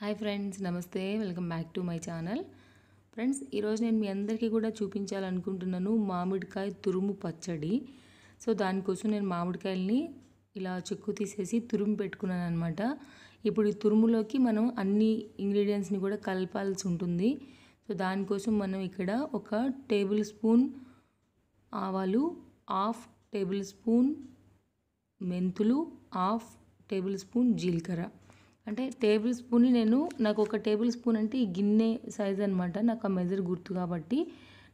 hi friends నమస్తే welcome back to my channel friends ఈరోజు నేను మీ అందరికీ కూడా చూపించాలనుకుంటున్నాను మామిడికాయ తురుము పచ్చడి సో దానికోసం నేను మామిడికాయల్ని ఇలా చెక్కు తీసేసి తురుము పెట్టుకున్నాను అనమాట ఇప్పుడు ఈ తురుములోకి మనం అన్ని ఇంగ్రీడియంట్స్ని కూడా కలపాల్సి ఉంటుంది సో దానికోసం మనం ఇక్కడ ఒక టేబుల్ స్పూన్ ఆవాలు హాఫ్ టేబుల్ స్పూన్ మెంతులు హాఫ్ టేబుల్ స్పూన్ జీలకర్ర అంటే టేబుల్ స్పూన్ నేను నాకు ఒక టేబుల్ స్పూన్ అంటే ఈ గిన్నె సైజ్ అనమాట నాకు ఆ మెజర్ గుర్తు కాబట్టి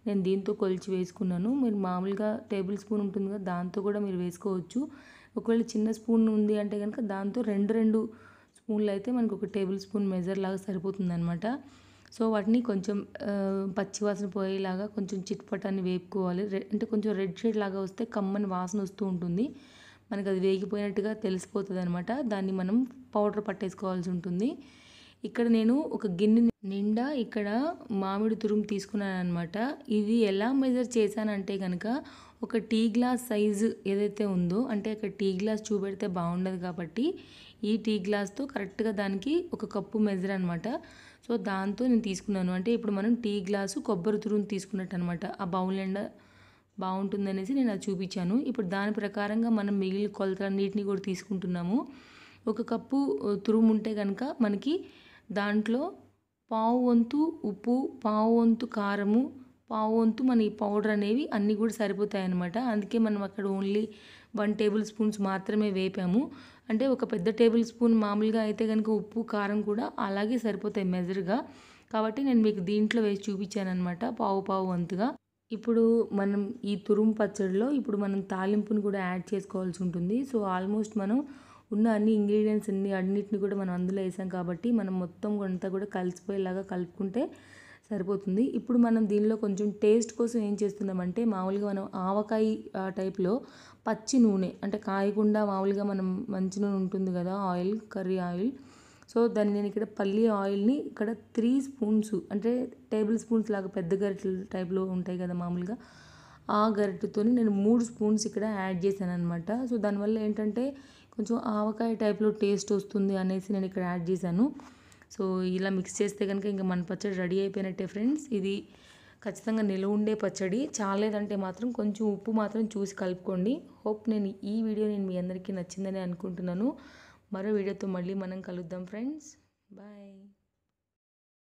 నేను దీంతో కొలిచి వేసుకున్నాను మీరు మామూలుగా టేబుల్ స్పూన్ ఉంటుంది కదా దాంతో కూడా మీరు వేసుకోవచ్చు ఒకవేళ చిన్న స్పూన్ ఉంది అంటే కనుక దాంతో రెండు రెండు స్పూన్లు అయితే మనకు ఒక టేబుల్ స్పూన్ మెజర్ లాగా సరిపోతుంది అనమాట సో వాటిని కొంచెం పచ్చివాసన పోయేలాగా కొంచెం చిట్పటాన్ని వేపుకోవాలి అంటే కొంచెం రెడ్ షేడ్ లాగా వస్తే కమ్మని వాసన వస్తూ ఉంటుంది మనకు అది వేగిపోయినట్టుగా తెలిసిపోతుంది అనమాట దాన్ని మనం పౌడర్ పట్టేసుకోవాల్సి ఉంటుంది ఇక్కడ నేను ఒక గిన్నె నిండా ఇక్కడ మామిడి తురుము తీసుకున్నాను అనమాట ఇది ఎలా మెజర్ చేశానంటే కనుక ఒక టీ గ్లాస్ సైజు ఏదైతే ఉందో అంటే అక్కడ టీ గ్లాస్ చూపెడితే బాగుండదు కాబట్టి ఈ టీ గ్లాస్తో కరెక్ట్గా దానికి ఒక కప్పు మెజర్ అనమాట సో దాంతో నేను తీసుకున్నాను అంటే ఇప్పుడు మనం టీ గ్లాసు కొబ్బరి తురుము తీసుకున్నట్టు అనమాట ఆ బౌల్ నిండా బాగుంటుందనేసి నేను అది చూపించాను ఇప్పుడు దాని ప్రకారంగా మనం మిగిలిన కొలతలన్నింటినీ కూడా తీసుకుంటున్నాము ఒక కప్పు తురుము ఉంటే కనుక మనకి దాంట్లో పావు వంతు ఉప్పు పావు వంతు కారము పావు వంతు మన పౌడర్ అనేవి అన్నీ కూడా సరిపోతాయి అన్నమాట అందుకే మనం అక్కడ ఓన్లీ వన్ టేబుల్ స్పూన్స్ మాత్రమే వేపాము అంటే ఒక పెద్ద టేబుల్ స్పూన్ మామూలుగా అయితే కనుక ఉప్పు కారం కూడా అలాగే సరిపోతాయి మెజర్గా కాబట్టి నేను మీకు దీంట్లో వేసి చూపించాను అనమాట పావు పావు వంతుగా ఇప్పుడు మనం ఈ తురుము పచ్చడిలో ఇప్పుడు మనం తాలింపును కూడా యాడ్ చేసుకోవాల్సి ఉంటుంది సో ఆల్మోస్ట్ మనం ఉన్న అన్ని ఇంగ్రీడియంట్స్ అన్ని అన్నింటిని కూడా మనం అందులో వేసాం కాబట్టి మనం మొత్తం అంతా కూడా కలిసిపోయేలాగా కలుపుకుంటే సరిపోతుంది ఇప్పుడు మనం దీనిలో కొంచెం టేస్ట్ కోసం ఏం చేస్తున్నామంటే మామూలుగా మనం ఆవకాయ టైప్లో పచ్చి నూనె అంటే కాయకుండా మామూలుగా మనం మంచి నూనె ఉంటుంది కదా ఆయిల్ కర్రీ ఆయిల్ సో దాన్ని నేను ఇక్కడ పల్లి ఆయిల్ని ఇక్కడ త్రీ స్పూన్స్ అంటే టేబుల్ స్పూన్స్ లాగా పెద్ద గరిటెలు టైప్లో ఉంటాయి కదా మామూలుగా ఆ గరిటెతో నేను మూడు స్పూన్స్ ఇక్కడ యాడ్ చేశాను అనమాట సో దానివల్ల ఏంటంటే కొంచెం ఆవకాయ టైప్లో టేస్ట్ వస్తుంది అనేసి నేను ఇక్కడ యాడ్ చేశాను సో ఇలా మిక్స్ చేస్తే కనుక ఇంకా మన పచ్చడి రెడీ అయిపోయినట్టే ఫ్రెండ్స్ ఇది ఖచ్చితంగా నిలువ ఉండే పచ్చడి చాలేదంటే మాత్రం కొంచెం ఉప్పు మాత్రం చూసి కలుపుకోండి హోప్ నేను ఈ వీడియో నేను మీ అందరికీ నచ్చిందని అనుకుంటున్నాను మరో వీడియోతో మళ్ళీ మనం కలుద్దాం ఫ్రెండ్స్ బాయ్